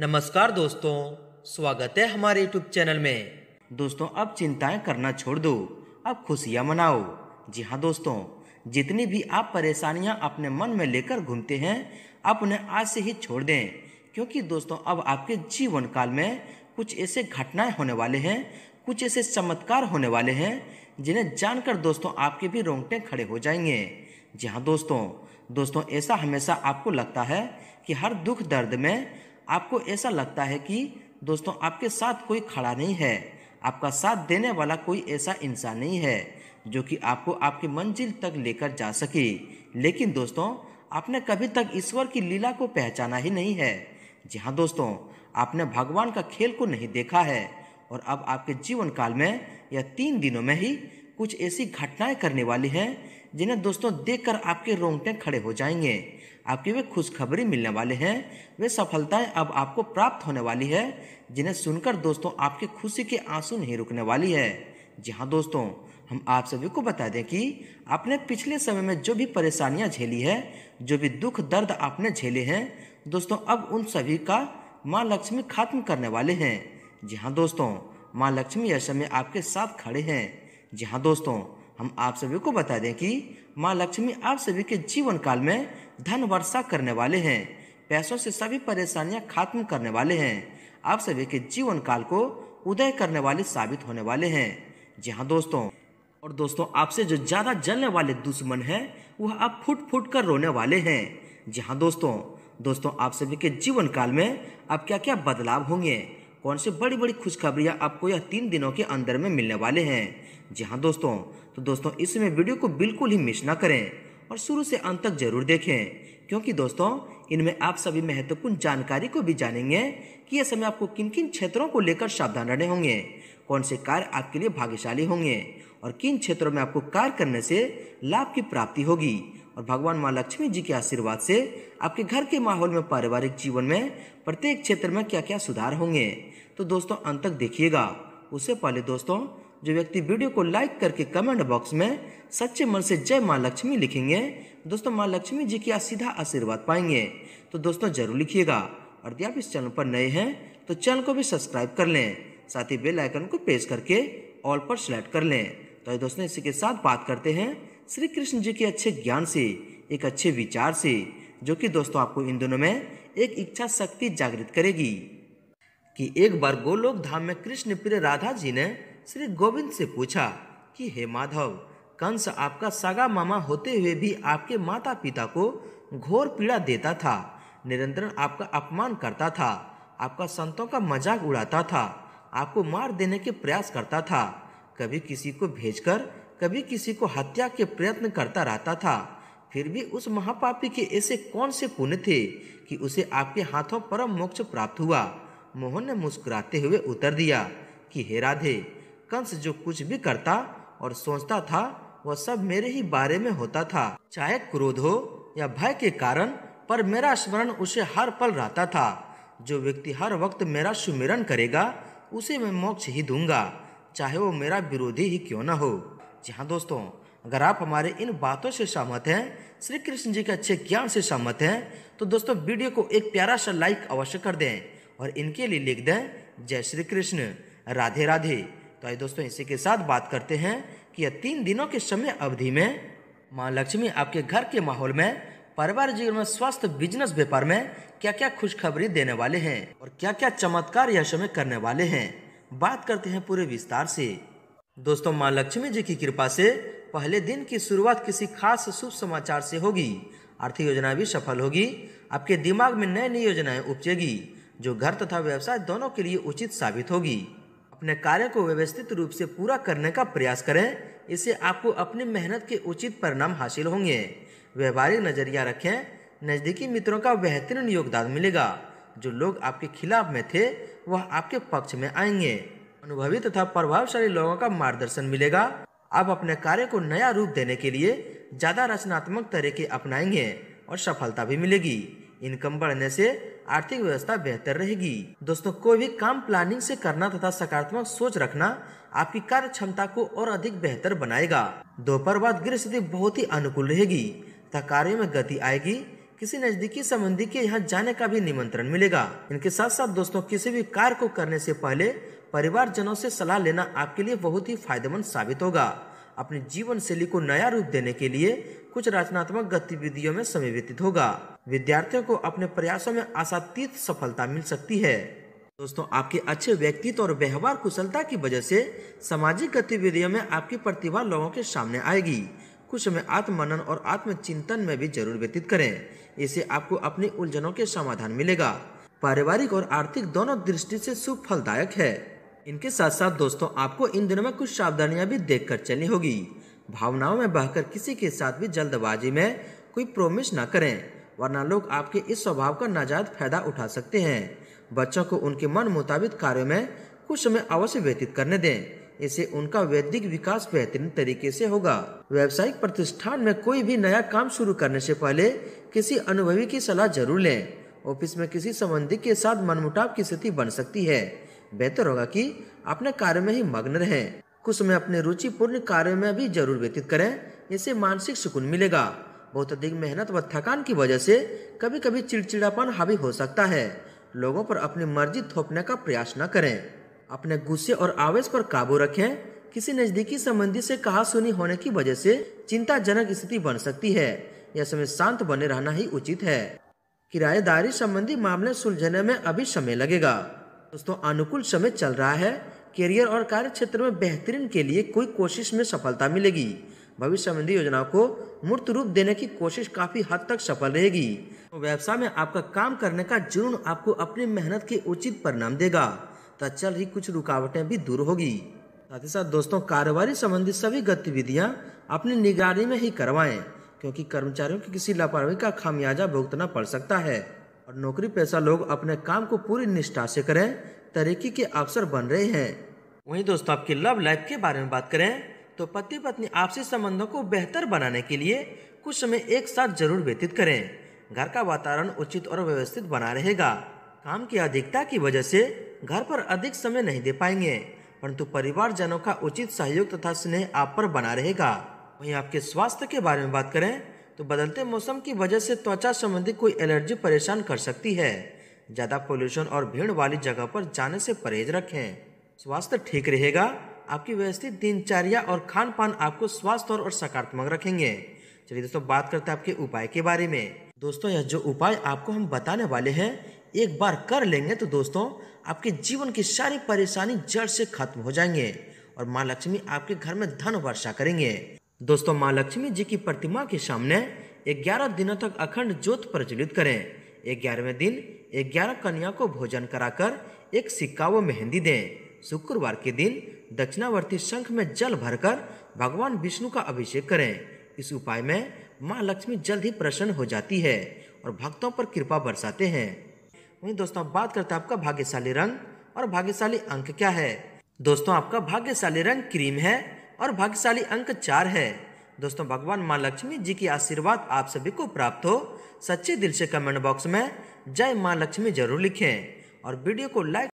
नमस्कार दोस्तों स्वागत है हमारे यूट्यूब चैनल में दोस्तों अब चिंताएं करना छोड़ दो अब खुशियां मनाओ जी हाँ दोस्तों जितनी भी आप परेशानियां अपने मन में लेकर घूमते हैं आप उन्हें आज से ही छोड़ दें क्योंकि दोस्तों अब आपके जीवन काल में कुछ ऐसे घटनाएं होने वाले हैं कुछ ऐसे चमत्कार होने वाले हैं जिन्हें जानकर दोस्तों आपके भी रोंगटे खड़े हो जाएंगे जी हाँ दोस्तों दोस्तों ऐसा हमेशा आपको लगता है कि हर दुख दर्द में आपको ऐसा लगता है कि दोस्तों आपके साथ कोई खड़ा नहीं है आपका साथ देने वाला कोई ऐसा इंसान नहीं है जो कि आपको आपकी मंजिल तक लेकर जा सके लेकिन दोस्तों आपने कभी तक ईश्वर की लीला को पहचाना ही नहीं है जी हाँ दोस्तों आपने भगवान का खेल को नहीं देखा है और अब आपके जीवन काल में या तीन दिनों में ही कुछ ऐसी घटनाएं करने वाली हैं जिन्हें दोस्तों देखकर आपके रोंगटे खड़े हो जाएंगे आपकी वे खुशखबरी मिलने वाले हैं वे सफलताएं अब आपको प्राप्त होने वाली है जिन्हें सुनकर दोस्तों आपकी खुशी के आंसू नहीं रुकने वाली है जी हाँ दोस्तों हम आप सभी को बता दें कि आपने पिछले समय में जो भी परेशानियां झेली है जो भी दुख दर्द आपने झेले हैं दोस्तों अब उन सभी का माँ लक्ष्मी खत्म करने वाले हैं जी हाँ दोस्तों माँ लक्ष्मी यह समय आपके साथ खड़े हैं जी हाँ दोस्तों हम आप सभी को बता दें कि माँ लक्ष्मी आप सभी के जीवन काल में धन वर्षा करने वाले हैं पैसों से सभी परेशानियां खत्म करने वाले हैं आप सभी के जीवन काल को उदय करने वाले साबित होने वाले हैं जी हाँ दोस्तों और दोस्तों आपसे जो ज़्यादा जलने वाले दुश्मन हैं वह आप फुट फुट कर रोने वाले हैं जी हाँ दोस्तों दोस्तों आप सभी के जीवन काल में अब क्या क्या बदलाव होंगे कौन से बड़ी बड़ी खुशखबरियाँ आपको यह तीन दिनों के अंदर में मिलने वाले हैं जी हाँ दोस्तों तो दोस्तों इसमें वीडियो को बिल्कुल ही मिस ना करें और शुरू से अंत तक जरूर देखें क्योंकि दोस्तों इनमें आप सभी महत्वपूर्ण जानकारी को भी जानेंगे कि यह समय आपको किन किन क्षेत्रों को लेकर सावधान रहने होंगे कौन से कार्य आपके लिए भाग्यशाली होंगे और किन क्षेत्रों में आपको कार्य करने से लाभ की प्राप्ति होगी और भगवान माँ लक्ष्मी जी के आशीर्वाद से आपके घर के माहौल में पारिवारिक जीवन में प्रत्येक क्षेत्र में क्या क्या सुधार होंगे तो दोस्तों अंत तक देखिएगा उससे पहले दोस्तों जो व्यक्ति वीडियो को लाइक करके कमेंट बॉक्स में सच्चे मन से जय माँ लक्ष्मी लिखेंगे दोस्तों माँ लक्ष्मी जी की सीधा आशीर्वाद पाएंगे तो दोस्तों जरूर लिखिएगा और यदि आप इस चैनल पर नए हैं तो चैनल को भी सब्सक्राइब कर लें साथ ही बेल आइकन को प्रेस करके ऑल पर सेलेक्ट कर लें तो दोस्तों इसी के साथ बात करते हैं श्री कृष्ण जी के अच्छे ज्ञान से एक अच्छे विचार से जो कि दोस्तों आपको इन दोनों में एक इच्छा शक्ति जागृत करेगी कि एक बार गोलोक धाम में कृष्ण प्रिय राधा जी ने श्री गोविंद से पूछा कि हे माधव कंस आपका सगा मामा होते हुए भी आपके माता पिता को घोर पीड़ा देता था निरंतर आपका अपमान करता था आपका संतों का मजाक उड़ाता था आपको मार देने के प्रयास करता था कभी किसी को भेजकर कभी किसी को हत्या के प्रयत्न करता रहता था फिर भी उस महापापी के ऐसे कौन से पुण्य थे कि उसे आपके हाथों परम मोक्ष प्राप्त हुआ मोहन ने मुस्कुराते हुए उत्तर दिया कि हे राधे कंस जो कुछ भी करता और सोचता था वह सब मेरे ही बारे में होता था चाहे क्रोध हो या भय के कारण पर मेरा स्मरण उसे हर पल रहता था जो व्यक्ति हर वक्त मेरा सुमिरन करेगा उसे मैं मोक्ष ही दूंगा चाहे वो मेरा विरोधी ही क्यों न हो जी हाँ दोस्तों अगर आप हमारे इन बातों से सहमत हैं श्री कृष्ण जी के अच्छे ज्ञान से सहमत हैं तो दोस्तों वीडियो को एक प्यारा सा लाइक अवश्य कर दें और इनके लिए लिख दें जय श्री कृष्ण राधे राधे तो आइए दोस्तों इसी के साथ बात करते हैं कि यह तीन दिनों के समय अवधि में माँ लक्ष्मी आपके घर के माहौल में परिवार जीवन में स्वास्थ्य बिजनेस व्यापार में क्या क्या खुशखबरी देने वाले हैं और क्या क्या चमत्कार यह समय करने वाले हैं बात करते हैं पूरे विस्तार से दोस्तों माँ लक्ष्मी जी की कृपा से पहले दिन की शुरुआत किसी खास शुभ समाचार से होगी आर्थिक योजना भी सफल होगी आपके दिमाग में नई नई योजनाएं उपजेगी जो घर तथा व्यवसाय दोनों के लिए उचित साबित होगी अपने कार्य को व्यवस्थित रूप से पूरा करने का प्रयास करें इससे आपको अपनी मेहनत के उचित परिणाम हासिल होंगे व्यवहारिक नजरिया रखें नज़दीकी मित्रों का बेहतरीन योगदान मिलेगा जो लोग आपके खिलाफ में थे वह आपके पक्ष में आएंगे अनुभवी तथा प्रभावशाली लोगों का मार्गदर्शन मिलेगा आप अपने कार्य को नया रूप देने के लिए ज़्यादा रचनात्मक तरीके अपनाएंगे और सफलता भी मिलेगी इनकम बढ़ने से आर्थिक व्यवस्था बेहतर रहेगी दोस्तों कोई भी काम प्लानिंग से करना तथा सकारात्मक सोच रखना आपकी कार्य क्षमता को और अधिक बेहतर बनाएगा दोपहर बाद गृह स्थिति बहुत ही अनुकूल रहेगी तथा कार्यो में गति आएगी किसी नजदीकी संबंधी के यहाँ जाने का भी निमंत्रण मिलेगा इनके साथ साथ दोस्तों किसी भी कार्य को करने से पहले परिवारजनों से सलाह लेना आपके लिए बहुत ही फायदेमंद साबित होगा अपनी जीवन शैली को नया रूप देने के लिए कुछ रचनात्मक गतिविधियों में समय व्यतीत होगा विद्यार्थियों को अपने प्रयासों में आशातीत सफलता मिल सकती है दोस्तों आपके अच्छे व्यक्तित्व और व्यवहार कुशलता की वजह से सामाजिक गतिविधियों में आपकी प्रतिभा लोगों के सामने आएगी कुछ समय आत्मनन और आत्मचिंतन में भी जरूर व्यतीत करें इससे आपको अपनी उलझनों के समाधान मिलेगा पारिवारिक और आर्थिक दोनों दृष्टि से फलदायक है इनके साथ साथ दोस्तों आपको इन दिनों में कुछ सावधानियां भी देख कर चलनी होगी भावनाओं में बहकर किसी के साथ भी जल्दबाजी में कोई प्रोमिस ना करें वरना लोग आपके इस स्वभाव का नाजायज फायदा उठा सकते हैं बच्चों को उनके मन मुताबिक कार्यों में कुछ समय अवश्य व्यतीत करने दें इससे उनका वैदिक विकास बेहतरीन तरीके से होगा व्यावसायिक प्रतिष्ठान में कोई भी नया काम शुरू करने से पहले किसी अनुभवी की सलाह जरूर लें ऑफिस में किसी संबंधी के साथ मनमुटाव की स्थिति बन सकती है बेहतर होगा कि अपने कार्य में ही मग्न रहें कुछ समय अपने रुचि पूर्ण कार्य में भी जरूर व्यतीत करें इससे मानसिक सुकून मिलेगा बहुत अधिक मेहनत व थकान की वजह से कभी कभी चिड़चिड़ापन हावी हो सकता है लोगों पर अपनी मर्जी थोपने का प्रयास न करें अपने गुस्से और आवेश पर काबू रखें किसी नजदीकी संबंधी से कहा सुनी होने की वजह से चिंताजनक स्थिति बन सकती है यह समय शांत बने रहना ही उचित है किराएदारी संबंधी मामले सुलझने में अभी समय लगेगा दोस्तों अनुकूल समय चल रहा है करियर और कार्य क्षेत्र में बेहतरीन के लिए कोई कोशिश में सफलता मिलेगी भविष्य संबंधी योजनाओं को मूर्त रूप देने की कोशिश काफी हद तक सफल रहेगी तो व्यवसाय में आपका काम करने का जुनून आपको अपनी मेहनत के उचित परिणाम देगा तो चल ही कुछ रुकावटें भी दूर होगी साथ ही साथ दोस्तों कारोबारी संबंधी सभी गतिविधियां अपनी निगरानी में ही करवाएं क्योंकि कर्मचारियों की किसी लापरवाही का खामियाजा भुगतना पड़ सकता है और नौकरी पैसा लोग अपने काम को पूरी निष्ठा से करें तरक्की के अवसर बन रहे हैं वहीं दोस्तों आपकी लव लाइफ के बारे में बात करें तो पति पत्नी आपसी संबंधों को बेहतर बनाने के लिए कुछ समय एक साथ जरूर व्यतीत करें घर का वातावरण उचित और व्यवस्थित बना रहेगा काम की अधिकता की वजह से घर पर अधिक समय नहीं दे पाएंगे परंतु परिवार जनों का उचित सहयोग तथा स्नेह आप पर बना रहेगा वहीं आपके स्वास्थ्य के बारे में बात करें तो बदलते मौसम की वजह से त्वचा संबंधी कोई एलर्जी परेशान कर सकती है ज़्यादा पोल्यूशन और भीड़ वाली जगह पर जाने से परहेज रखें स्वास्थ्य ठीक रहेगा आपकी व्यवस्थित दिनचर्या और खान पान आपको स्वास्थ्य और सकारात्मक रखेंगे चलिए दोस्तों बात करते हैं आपके उपाय के बारे में दोस्तों यह जो उपाय आपको हम बताने वाले हैं एक बार कर लेंगे तो दोस्तों आपके जीवन की सारी परेशानी जड़ से खत्म हो जाएंगे और माँ लक्ष्मी आपके घर में धन वर्षा करेंगे दोस्तों माँ लक्ष्मी जी की प्रतिमा के सामने 11 दिनों तक अखंड जोत प्रज्वलित करें ग्यारहवें दिन ग्यारह कन्या को भोजन कराकर एक सिक्का व मेहंदी दें शुक्रवार के दिन दक्षिणावर्ती शंख में जल भरकर भगवान विष्णु का अभिषेक करें इस उपाय में माँ लक्ष्मी जल्द ही प्रसन्न हो जाती है और भक्तों पर कृपा बरसाते हैं वहीं दोस्तों बात करते हैं आपका भाग्यशाली रंग और भाग्यशाली अंक क्या है दोस्तों आपका भाग्यशाली रंग क्रीम है और भाग्यशाली अंक चार है दोस्तों भगवान माँ लक्ष्मी जी की आशीर्वाद आप सभी को प्राप्त हो सच्चे दिल से कमेंट बॉक्स में जय माँ लक्ष्मी जरूर लिखें और वीडियो को लाइक